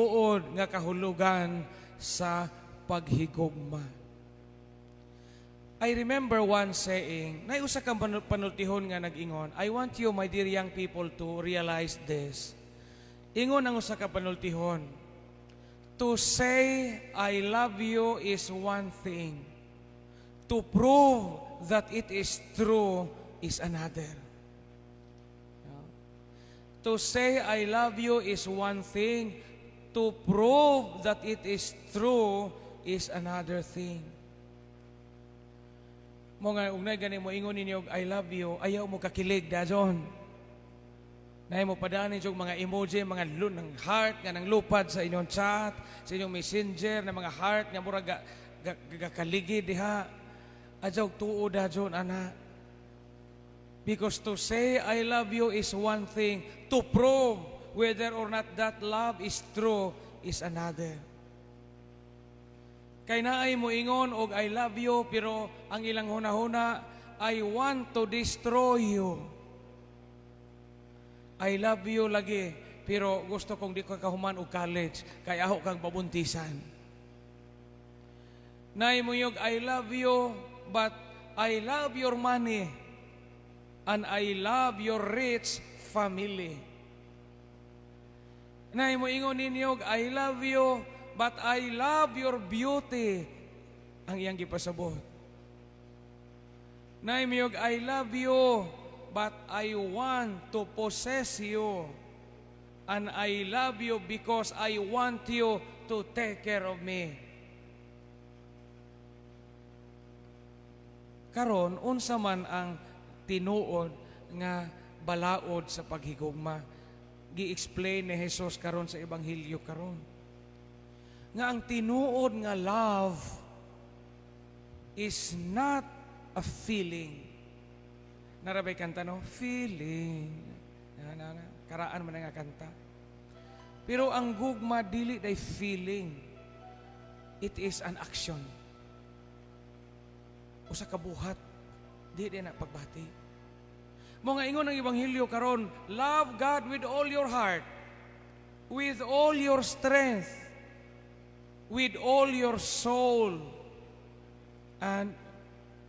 tinuod nga kahulugan sa paghigugma. I remember one saying, na usa kang panultihon nga nag-ingon, I want you, my dear young people, to realize this. Ingon ang usa ka panultihon, to say I love you is one thing. To prove that it is true is another. To say I love you is one thing to prove that it is true is another thing. Mga nga ugnay gani mo ingon ninyo I love you, ayaw mo kakilig dajon. Nay mo padanin jog mga emoji, mga lun ng heart nga nang lupad sa inyong chat, sa inyong messenger na mga heart nga mura ga, ga, ga diha. Ajaw tuo dajon ana. Because to say I love you is one thing, to prove whether or not that love is true is another. Kay naay mo ingon og I love you pero ang ilang hunahuna I want to destroy you. I love you lagi pero gusto kong di ko kahuman og college kay ako kang babuntisan. Nay mo yog I love you but I love your money and I love your rich family. Na imuingon ninyo, I love you, but I love your beauty. Ang iyang gipasabot. Na imuyog, I love you, but I want to possess you. And I love you because I want you to take care of me. karon unsa man ang tinuod nga balaod sa paghigugma gi-explain ni Jesus karon sa ebanghelyo karon. Nga ang tinuod nga love is not a feeling. Narabay kanta no? Feeling. Na, na, na. Karaan man nga kanta. Pero ang gugma dili day feeling. It is an action. Usa ka buhat. Di na pagbati mo nga ingon ang ebanghelyo karon, love God with all your heart, with all your strength, with all your soul, and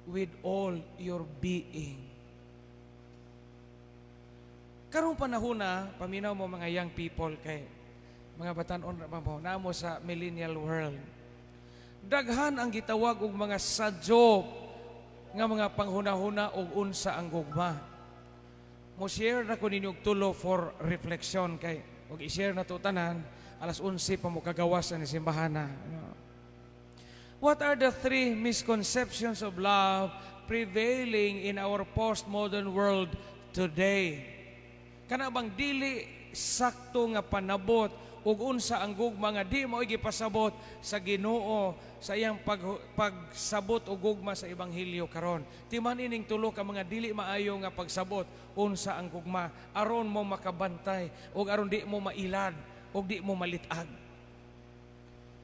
with all your being. Karong panahon na, paminaw mo mga young people kay mga batanon ra mo, namo sa millennial world. Daghan ang gitawag og mga sadyo nga mga panghunahuna og unsa ang gugma mo share na ko ninyo tulo for reflection kay og i-share na to alas 11 pa mo kagawas sa simbahan na. What are the three misconceptions of love prevailing in our postmodern world today? Kana bang dili sakto nga panabot ug unsa ang gugma nga di mao gipasabot sa Ginoo sa iyang pag, pagsabot og gugma sa ebanghelyo karon timan ining tulo ka mga dili maayo nga pagsabot unsa ang gugma aron mo makabantay ug aron di mo mailad ug di mo malitag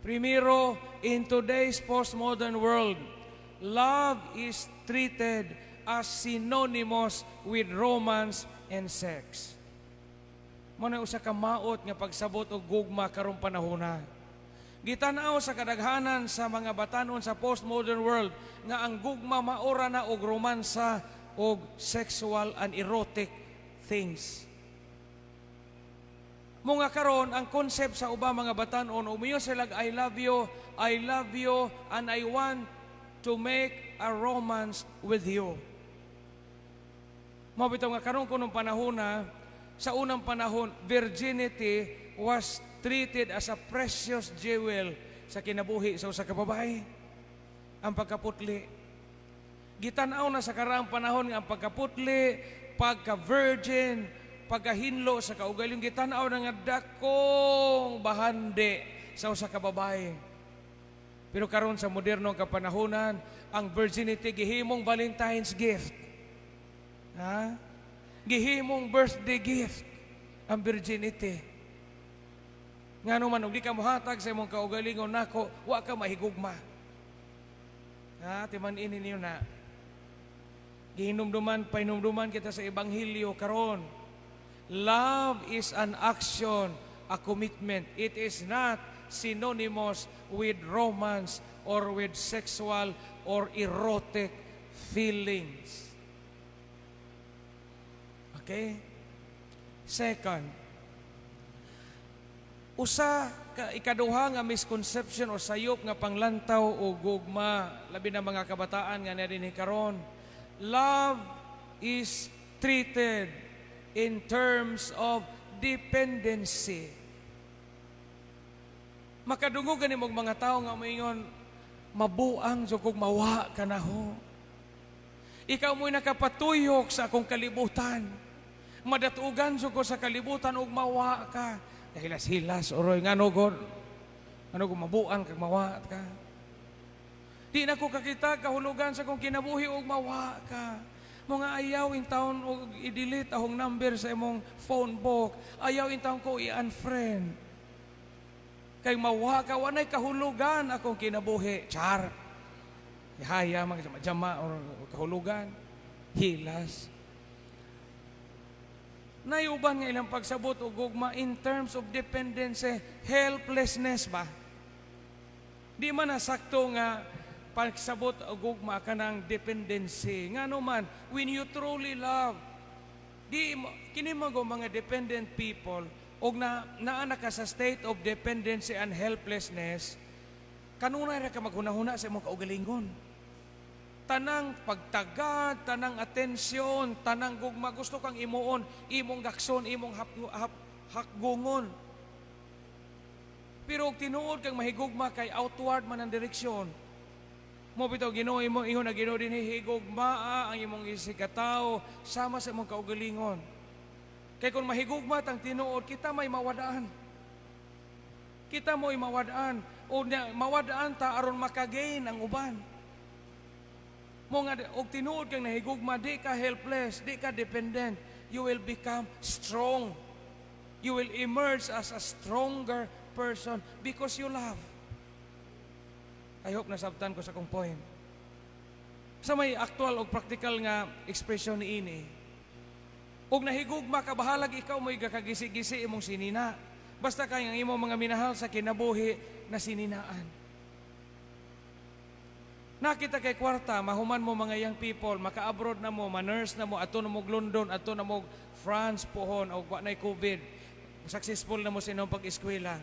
Primero, in today's postmodern world, love is treated as synonymous with romance and sex. Muna usa ka maot nga pagsabot og gugma karong panahona. Gitanaw sa kadaghanan sa mga batanon sa postmodern world nga ang gugma maora na og romansa og sexual and erotic things. Mga karon ang concept sa uba mga batanon umiyo sila I love you, I love you and I want to make a romance with you. Mabitaw nga karon kuno panahon na sa unang panahon, virginity was treated as a precious jewel sa kinabuhi sa usa ka babae. Ang pagkaputli. Gitanaw na sa karaang panahon ang pagkaputli, pagka-virgin, pagkahinlo sa kaugaling gitanaw na nga dakong bahandi sa usa ka babae. Pero karon sa modernong kapanahonan, ang virginity gihimong Valentine's gift. Ha? gihimong birthday gift ang virginity. Nga naman, hindi ka muhatag sa imong kaugalingon nako, wa ka mahigugma. Ha, timan ini ninyo na. Gihinumduman, painumduman kita sa Ebanghelyo karon. Love is an action, a commitment. It is not synonymous with romance or with sexual or erotic feelings. Okay? Second, usa ka ikaduha nga misconception or sayop nga panglantaw o gugma labi na mga kabataan nga ni karon love is treated in terms of dependency makadungo gani mog mga tao nga mayon mabuang jud kog mawa kanaho ikaw mo'y nakapatuyok sa akong kalibutan madatugan so ko sa kalibutan ug mawa ka. Dahil hilas oroy nga no God. Ano kung mabuang kag mawa ka. Di na ko kakita kahulugan sa kung kinabuhi ug mawa ka. Mga ayaw in town og i-delete ahong number sa imong phone book. Ayaw in town ko i-unfriend. Kay mawa ka wanay kahulugan akong kinabuhi. Char. Ihaya mga jama, jama or kahulugan. Hilas nayuban nga ilang pagsabot o gugma in terms of dependency, helplessness ba? Di man nasakto nga pagsabot o gugma ka ng dependency. Nga naman, ano when you truly love, di kinimago mga dependent people o na, naana ka sa state of dependency and helplessness, kanuna ra ka maghunahuna sa imong kaugalingon tanang pagtaga, tanang atensyon, tanang gugma gusto kang imuon, imong gakson, imong hap, hap, hakgungon. Pero og tinuod kang mahigugma kay outward man ang direksyon. Mo bitaw Ginoo mo ingon na Ginoo din higugma ah, ang imong isikataw sama sa imong kaugalingon. Kay kung mahigugma tang tinuod kita may mawadaan. Kita mo'y mawadaan o mawadaan ta aron makagain ang uban. Mo nga, og tinuod kang nahigugma, di ka helpless, di ka dependent. You will become strong. You will emerge as a stronger person because you love. I hope nasabtan ko sa kong point. Sa may actual o practical nga expression ni ini, og nahigugma ka bahalag ikaw mo'y gakagisi-gisi imong sinina. Basta kay ang imong mga minahal sa kinabuhi na sininaan. Nakita kay kwarta, mahuman mo mga young people, maka-abroad na mo, ma-nurse na mo, ato na mo London, ato na mo France pohon, o wa na'y COVID. Successful na mo sa inyong pag-eskwela.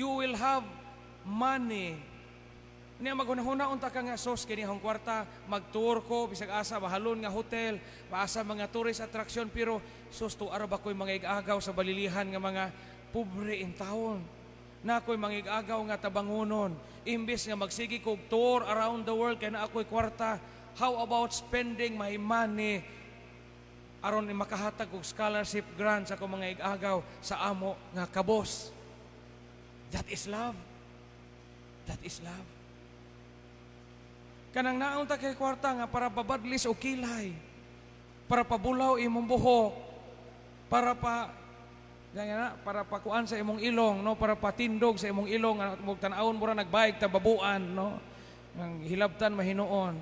You will have money. Niya maghunahuna unta ka nga sos kini hong kwarta, mag-tour ko bisag asa mahalon nga hotel, maasa mga tourist attraction pero sus to araw ba koy mga igagaw sa balilihan nga mga pobre in town na ako'y mangigagaw nga tabangunon. Imbis nga magsigi kog tour around the world kay na ako'y kwarta, how about spending my money aron ni makahatag og scholarship grant sa akong mga igagaw sa amo nga kabos. That is love. That is love. Kanang naong ta kay kwarta nga para babadlis o kilay, para pabulaw imong buhok, para pa Ganyan na, para pakuan sa imong ilong, no? para patindog sa imong ilong, at mo tanawon mo nagbayag, tababuan, no? Ang hilabtan mahinoon.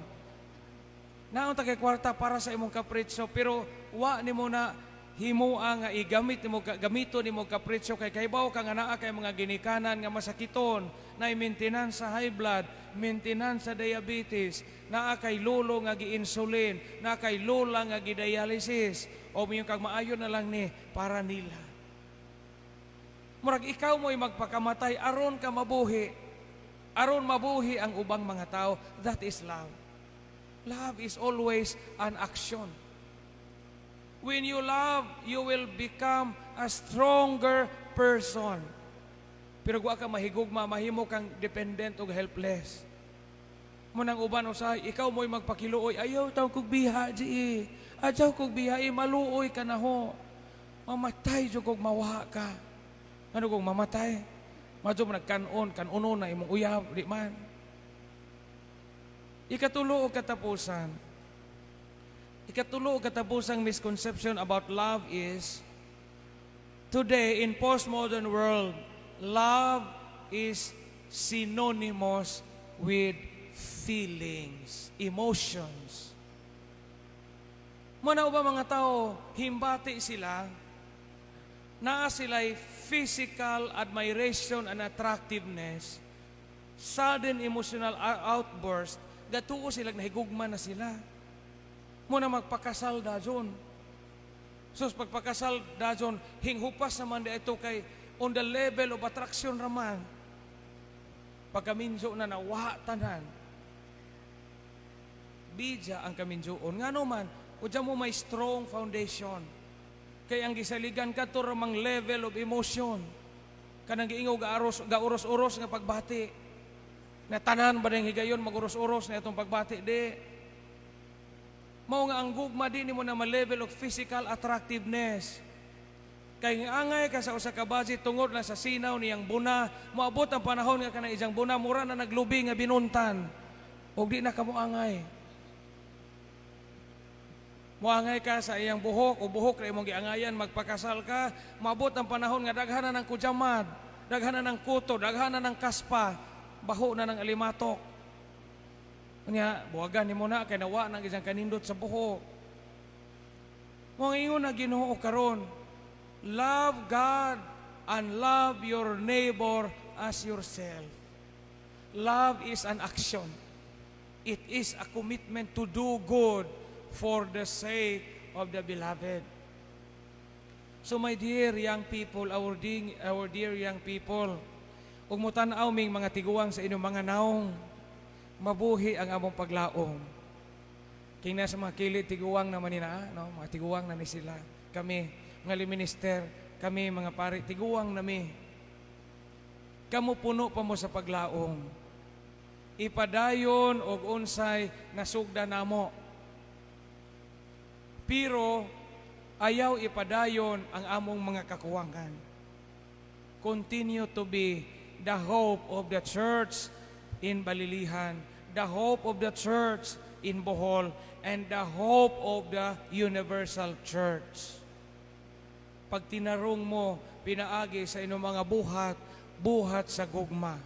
Naon tagay kwarta para sa imong kapritso, pero wa ni mo na himuang nga igamit nimo gamito nimo kapritso kay kaybaw nga naa kay mga ginikanan nga masakiton na maintenance sa high blood, maintenance sa diabetes, naa kay lolo nga giinsulin, insulin naa kay lola nga gi-dialysis, o miyong kag na lang ni para nila. Murag ikaw mo'y magpakamatay, aron ka mabuhi. Aron mabuhi ang ubang mga tao. That is love. Love is always an action. When you love, you will become a stronger person. Pero wa ka mahigugma, mahimo kang dependent o helpless. Munang uban usahay, ikaw mo'y magpakiluoy, ayaw taw kog biha, di e. Ayaw kog biha, eh, maluoy ka na ho. Mamatay jud kog mawa ka. Ano kung mamatay? Madyo mo nagkanon, kanuno na imong uyab, di man. Ikatulo o katapusan, ikatulo o katapusang misconception about love is, today in postmodern world, love is synonymous with feelings, emotions. Manaw ba mga tao, himbati sila na sila'y physical admiration and attractiveness, sudden emotional outburst, gatuo sila nahigugma na sila. Muna magpakasal da dyan. So pagpakasal da dyan, hinghupas naman da ito kay on the level of attraction raman. Pagkaminso na nawaha tanan. Bija ang kaminjoon. Nga naman, o mo may strong foundation kaya ang gisaligan ka to ramang level of emotion. Kanang giingaw gaaros gauros-uros nga pagbati. Na tanan ba ning higayon maguros-uros na itong pagbati di. Mao nga ang gugma din mo na ma-level of physical attractiveness. Kay angay ka sa usa ka budget tungod na sa sinaw niyang buna, moabot ang panahon nga kanang isang buna mura na naglubi nga binuntan. Og di na kamo angay. Muangay ka sa iyang buhok o buhok na imong giangayan, magpakasal ka, mabot ang panahon nga daghanan ng kujamad, daghanan ng kuto, daghanan ng kaspa, baho na ng alimatok. Kanya, buwagan ni mo na kay nawa ng isang kanindot sa buhok. Mo ingon na Ginoo karon, love God and love your neighbor as yourself. Love is an action. It is a commitment to do good for the sake of the beloved. So my dear young people, our, ding, our dear young people, ug mutanaw mga tiguang sa inyong mga naong, mabuhi ang among paglaom. King na sa mga kilid, tiguang naman nina, no? mga tiguang na ni sila. Kami, mga minister, kami mga pari, tiguang nami. Kamu puno pa mo sa paglaom. Ipadayon og unsay nasugda namo pero ayaw ipadayon ang among mga kakuwangan. Continue to be the hope of the church in Balilihan, the hope of the church in Bohol, and the hope of the universal church. Pag tinarong mo, pinaagi sa inyong mga buhat, buhat sa gugma.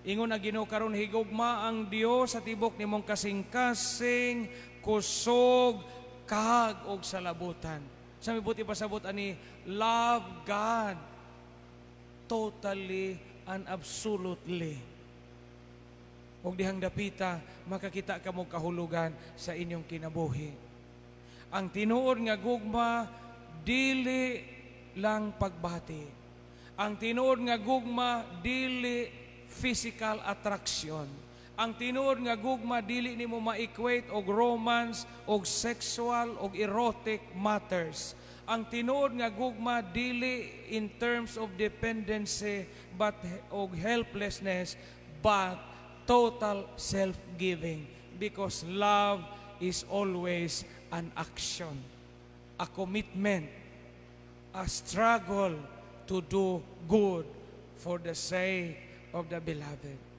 Ingon na Ginoo karon higugma ang Diyos sa tibok nimong kasing-kasing kusog kahag og salabutan. Sa mibuti pasabot ani love God totally and absolutely. Huwag dihang dapita, makakita ka mo kahulugan sa inyong kinabuhi. Ang tinuod nga gugma, dili lang pagbati. Ang tinuod nga gugma, dili physical attraction ang tinuod nga gugma dili nimo ma-equate og romance og sexual og erotic matters. Ang tinuod nga gugma dili in terms of dependency but og helplessness but total self-giving because love is always an action, a commitment, a struggle to do good for the sake of the beloved.